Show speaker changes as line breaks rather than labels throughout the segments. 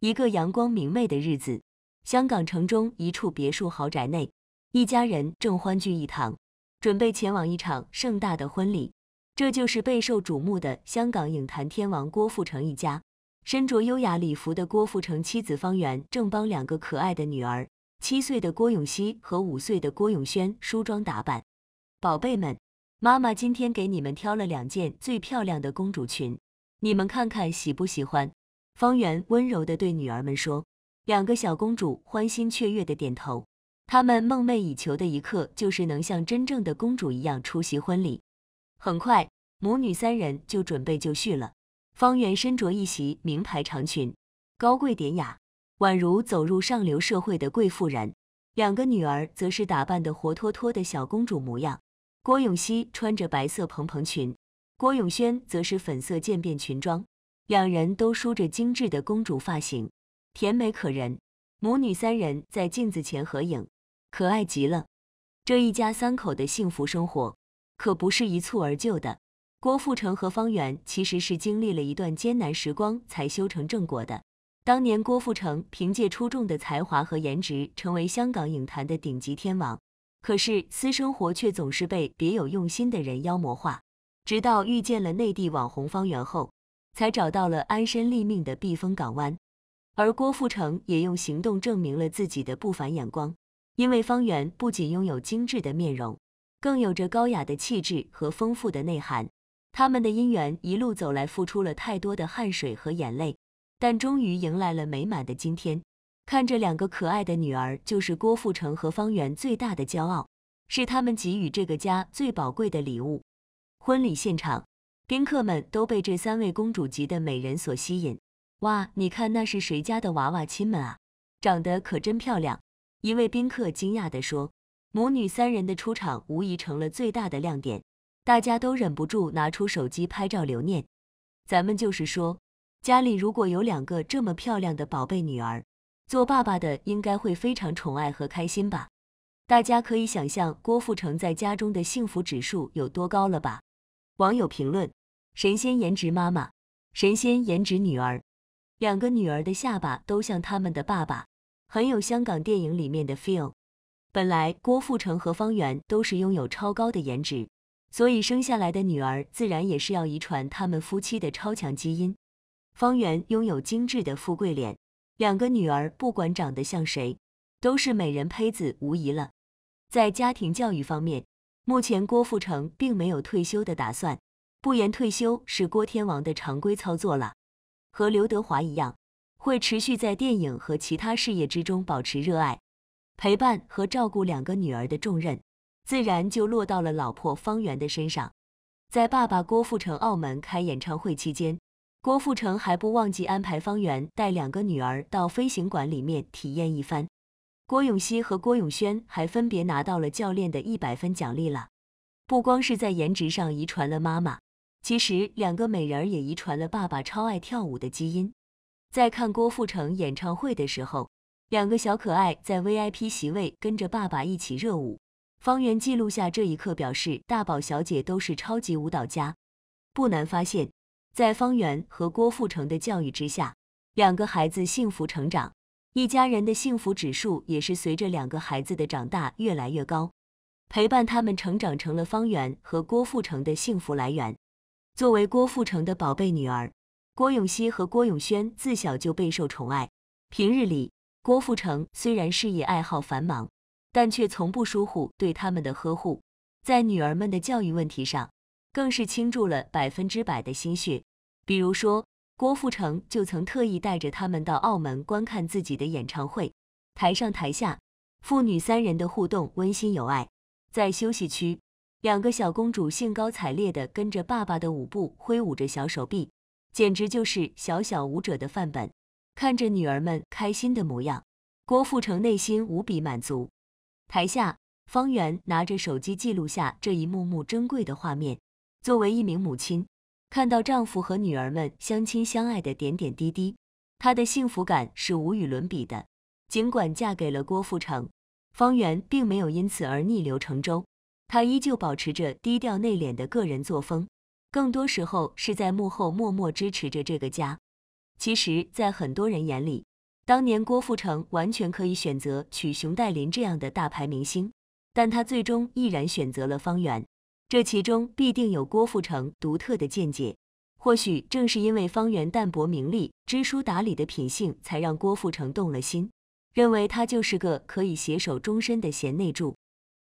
一个阳光明媚的日子，香港城中一处别墅豪宅内，一家人正欢聚一堂，准备前往一场盛大的婚礼。这就是备受瞩目的香港影坛天王郭富城一家。身着优雅礼服的郭富城妻子方圆正帮两个可爱的女儿——七岁的郭永熙和五岁的郭永轩梳妆打扮。宝贝们，妈妈今天给你们挑了两件最漂亮的公主裙，你们看看喜不喜欢？方圆温柔地对女儿们说：“两个小公主欢欣雀跃地点头。她们梦寐以求的一刻，就是能像真正的公主一样出席婚礼。”很快，母女三人就准备就绪了。方圆身着一袭名牌长裙，高贵典雅，宛如走入上流社会的贵妇人。两个女儿则是打扮得活脱脱的小公主模样。郭永熙穿着白色蓬蓬裙，郭永轩则是粉色渐变裙装。两人都梳着精致的公主发型，甜美可人。母女三人在镜子前合影，可爱极了。这一家三口的幸福生活可不是一蹴而就的。郭富城和方媛其实是经历了一段艰难时光才修成正果的。当年郭富城凭借出众的才华和颜值，成为香港影坛的顶级天王，可是私生活却总是被别有用心的人妖魔化。直到遇见了内地网红方媛后。才找到了安身立命的避风港湾，而郭富城也用行动证明了自己的不凡眼光。因为方圆不仅拥有精致的面容，更有着高雅的气质和丰富的内涵。他们的姻缘一路走来付出了太多的汗水和眼泪，但终于迎来了美满的今天。看着两个可爱的女儿，就是郭富城和方圆最大的骄傲，是他们给予这个家最宝贵的礼物。婚礼现场。宾客们都被这三位公主级的美人所吸引。哇，你看那是谁家的娃娃亲们啊？长得可真漂亮！一位宾客惊讶地说：“母女三人的出场无疑成了最大的亮点，大家都忍不住拿出手机拍照留念。”咱们就是说，家里如果有两个这么漂亮的宝贝女儿，做爸爸的应该会非常宠爱和开心吧？大家可以想象郭富城在家中的幸福指数有多高了吧？网友评论。神仙颜值妈妈，神仙颜值女儿，两个女儿的下巴都像他们的爸爸，很有香港电影里面的 feel。本来郭富城和方圆都是拥有超高的颜值，所以生下来的女儿自然也是要遗传他们夫妻的超强基因。方圆拥有精致的富贵脸，两个女儿不管长得像谁，都是美人胚子无疑了。在家庭教育方面，目前郭富城并没有退休的打算。不言退休是郭天王的常规操作了，和刘德华一样，会持续在电影和其他事业之中保持热爱，陪伴和照顾两个女儿的重任，自然就落到了老婆方圆的身上。在爸爸郭富城澳门开演唱会期间，郭富城还不忘记安排方圆带两个女儿到飞行馆里面体验一番。郭永熙和郭永轩还分别拿到了教练的一百分奖励了。不光是在颜值上遗传了妈妈。其实两个美人儿也遗传了爸爸超爱跳舞的基因，在看郭富城演唱会的时候，两个小可爱在 VIP 席位跟着爸爸一起热舞。方圆记录下这一刻，表示大宝小姐都是超级舞蹈家。不难发现，在方圆和郭富城的教育之下，两个孩子幸福成长，一家人的幸福指数也是随着两个孩子的长大越来越高。陪伴他们成长成了方圆和郭富城的幸福来源。作为郭富城的宝贝女儿，郭永熙和郭永轩自小就备受宠爱。平日里，郭富城虽然事业爱好繁忙，但却从不疏忽对他们的呵护。在女儿们的教育问题上，更是倾注了百分之百的心血。比如说，郭富城就曾特意带着他们到澳门观看自己的演唱会，台上台下，父女三人的互动温馨有爱。在休息区。两个小公主兴高采烈地跟着爸爸的舞步，挥舞着小手臂，简直就是小小舞者的范本。看着女儿们开心的模样，郭富城内心无比满足。台下方圆拿着手机记录下这一幕幕珍贵的画面。作为一名母亲，看到丈夫和女儿们相亲相爱的点点滴滴，她的幸福感是无与伦比的。尽管嫁给了郭富城，方圆并没有因此而逆流成舟。他依旧保持着低调内敛的个人作风，更多时候是在幕后默默支持着这个家。其实，在很多人眼里，当年郭富城完全可以选择娶熊黛林这样的大牌明星，但他最终毅然选择了方圆，这其中必定有郭富城独特的见解。或许正是因为方圆淡泊名利、知书达理的品性，才让郭富城动了心，认为他就是个可以携手终身的贤内助。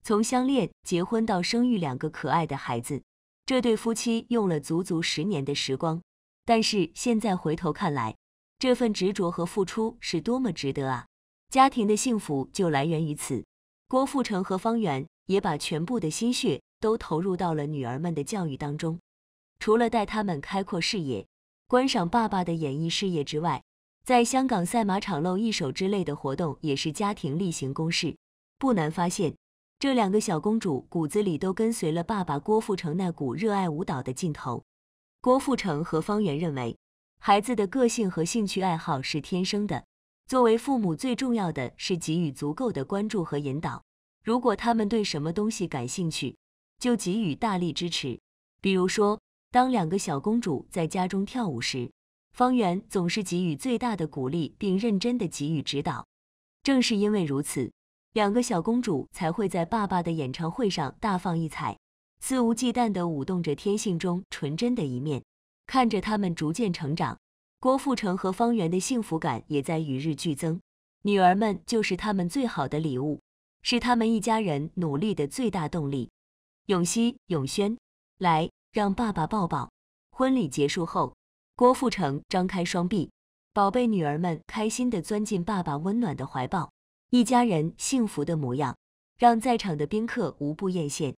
从相恋、结婚到生育两个可爱的孩子，这对夫妻用了足足十年的时光。但是现在回头看来，这份执着和付出是多么值得啊！家庭的幸福就来源于此。郭富城和方媛也把全部的心血都投入到了女儿们的教育当中，除了带他们开阔视野、观赏爸爸的演艺事业之外，在香港赛马场露一手之类的活动也是家庭例行公事。不难发现。这两个小公主骨子里都跟随了爸爸郭富城那股热爱舞蹈的劲头。郭富城和方圆认为，孩子的个性和兴趣爱好是天生的，作为父母最重要的是给予足够的关注和引导。如果他们对什么东西感兴趣，就给予大力支持。比如说，当两个小公主在家中跳舞时，方圆总是给予最大的鼓励，并认真的给予指导。正是因为如此。两个小公主才会在爸爸的演唱会上大放异彩，肆无忌惮的舞动着天性中纯真的一面。看着他们逐渐成长，郭富城和方圆的幸福感也在与日俱增。女儿们就是他们最好的礼物，是他们一家人努力的最大动力。永熙、永轩，来，让爸爸抱抱。婚礼结束后，郭富城张开双臂，宝贝女儿们开心的钻进爸爸温暖的怀抱。一家人幸福的模样，让在场的宾客无不艳羡。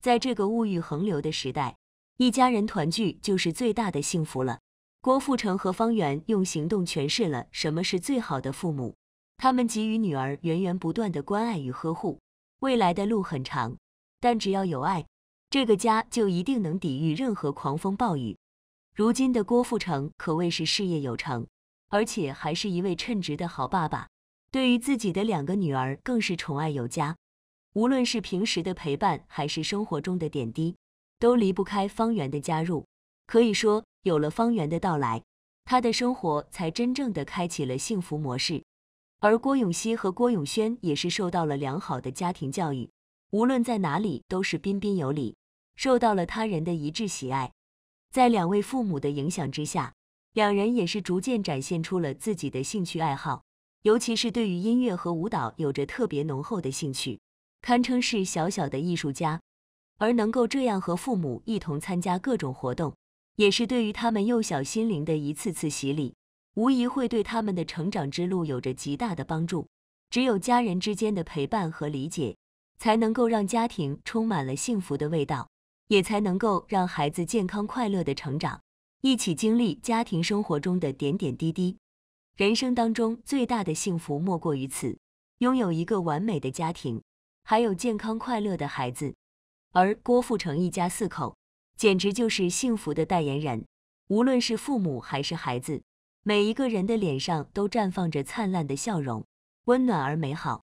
在这个物欲横流的时代，一家人团聚就是最大的幸福了。郭富城和方媛用行动诠释了什么是最好的父母，他们给予女儿源源不断的关爱与呵护。未来的路很长，但只要有爱，这个家就一定能抵御任何狂风暴雨。如今的郭富城可谓是事业有成，而且还是一位称职的好爸爸。对于自己的两个女儿更是宠爱有加，无论是平时的陪伴还是生活中的点滴，都离不开方圆的加入。可以说，有了方圆的到来，他的生活才真正的开启了幸福模式。而郭永熙和郭永轩也是受到了良好的家庭教育，无论在哪里都是彬彬有礼，受到了他人的一致喜爱。在两位父母的影响之下，两人也是逐渐展现出了自己的兴趣爱好。尤其是对于音乐和舞蹈有着特别浓厚的兴趣，堪称是小小的艺术家。而能够这样和父母一同参加各种活动，也是对于他们幼小心灵的一次次洗礼，无疑会对他们的成长之路有着极大的帮助。只有家人之间的陪伴和理解，才能够让家庭充满了幸福的味道，也才能够让孩子健康快乐的成长，一起经历家庭生活中的点点滴滴。人生当中最大的幸福莫过于此，拥有一个完美的家庭，还有健康快乐的孩子。而郭富城一家四口，简直就是幸福的代言人。无论是父母还是孩子，每一个人的脸上都绽放着灿烂的笑容，温暖而美好。